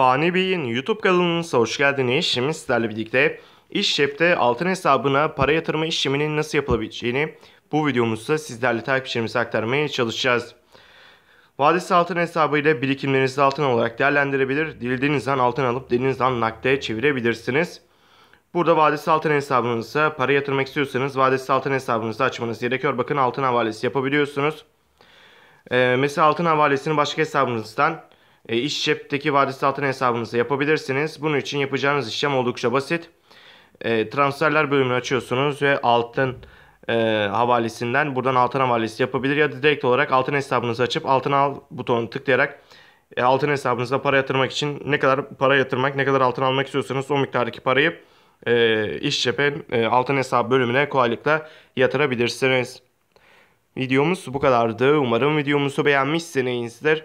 Fani Bey'in YouTube kanalınıza hoş geldiniz. Şimdi sizlerle birlikte İşşep'te altın hesabına para yatırma işleminin nasıl yapılabileceğini bu videomuzda sizlerle takipçilerimize aktarmaya çalışacağız. Vadesi altın hesabı ile birikimlerinizi altın olarak değerlendirebilir. Dilediğinizden altın alıp dilinizden nakde çevirebilirsiniz. Burada vadesi altın hesabınıza para yatırmak istiyorsanız vadesi altın hesabınızı açmanız gerekiyor. Bakın altın havalesi yapabiliyorsunuz. Ee, mesela altın havalesini başka hesabınızdan e, iş cepteki vadesi altına hesabınızı yapabilirsiniz. Bunun için yapacağınız işlem oldukça basit. E, transferler bölümünü açıyorsunuz ve altın e, havalesinden buradan altın havalesi yapabilir ya da direkt olarak altın hesabınızı açıp altın al butonunu tıklayarak e, altın hesabınıza para yatırmak için ne kadar para yatırmak ne kadar altın almak istiyorsanız o miktardaki parayı e, iş cephe e, altın hesap bölümüne kolaylıkla yatırabilirsiniz. Videomuz bu kadardı. Umarım videomuzu beğenmişsinizdir.